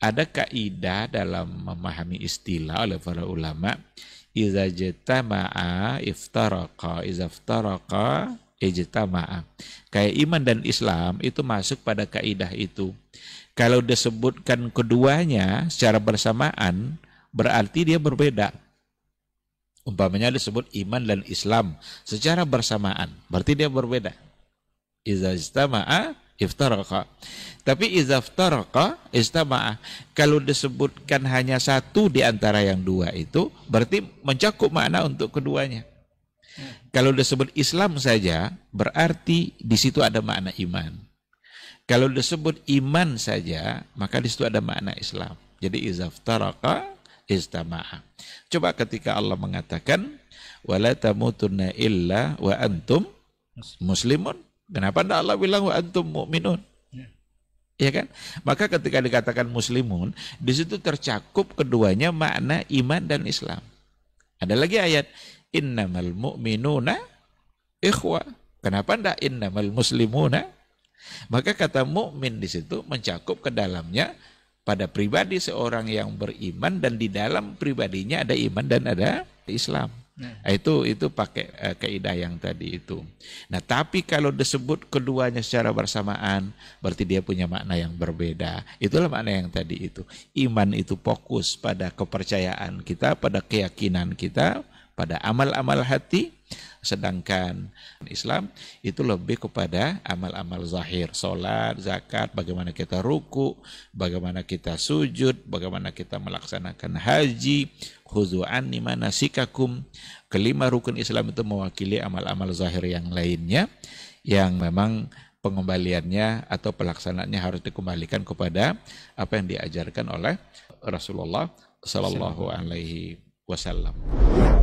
ada kaidah dalam memahami istilah oleh para ulama iza jatama'a iftaraqa iza iftaraqa ijtama'a kayak iman dan Islam itu masuk pada kaidah itu kalau disebutkan keduanya secara bersamaan berarti dia berbeda umpamanya disebut iman dan Islam secara bersamaan berarti dia berbeda iza jatama'a iftaraka. Tapi izaftaraka istama'ah. Kalau disebutkan hanya satu di antara yang dua itu, berarti mencakup makna untuk keduanya. Kalau disebut Islam saja, berarti di situ ada makna iman. Kalau disebut iman saja, maka di situ ada makna Islam. Jadi izaftaraka istama'ah. Coba ketika Allah mengatakan, wala tamutunna illa wa antum muslimun Kenapa tidak Allah bilang wa antum mu'minun? Ya iya kan? Maka ketika dikatakan muslimun, di situ tercakup keduanya makna iman dan Islam. Ada lagi ayat innamal mu'minuna ikhwa. Kenapa tidak innamal muslimuna? Maka kata mukmin di situ mencakup ke dalamnya pada pribadi seorang yang beriman dan di dalam pribadinya ada iman dan ada Islam. Nah, eh, itu itu pakai uh, kaidah yang tadi itu. Nah, tapi kalau disebut keduanya secara bersamaan, berarti dia punya makna yang berbeda. Itulah makna yang tadi itu. Iman itu fokus pada kepercayaan kita, pada keyakinan kita, pada amal-amal hati, Sedangkan Islam itu lebih kepada amal-amal zahir, sholat, zakat, bagaimana kita ruku, bagaimana kita sujud, bagaimana kita melaksanakan haji, khuzu'an sikakum. Kelima rukun Islam itu mewakili amal-amal zahir yang lainnya yang memang pengembaliannya atau pelaksanaannya harus dikembalikan kepada apa yang diajarkan oleh Rasulullah Sallallahu Alaihi Wasallam.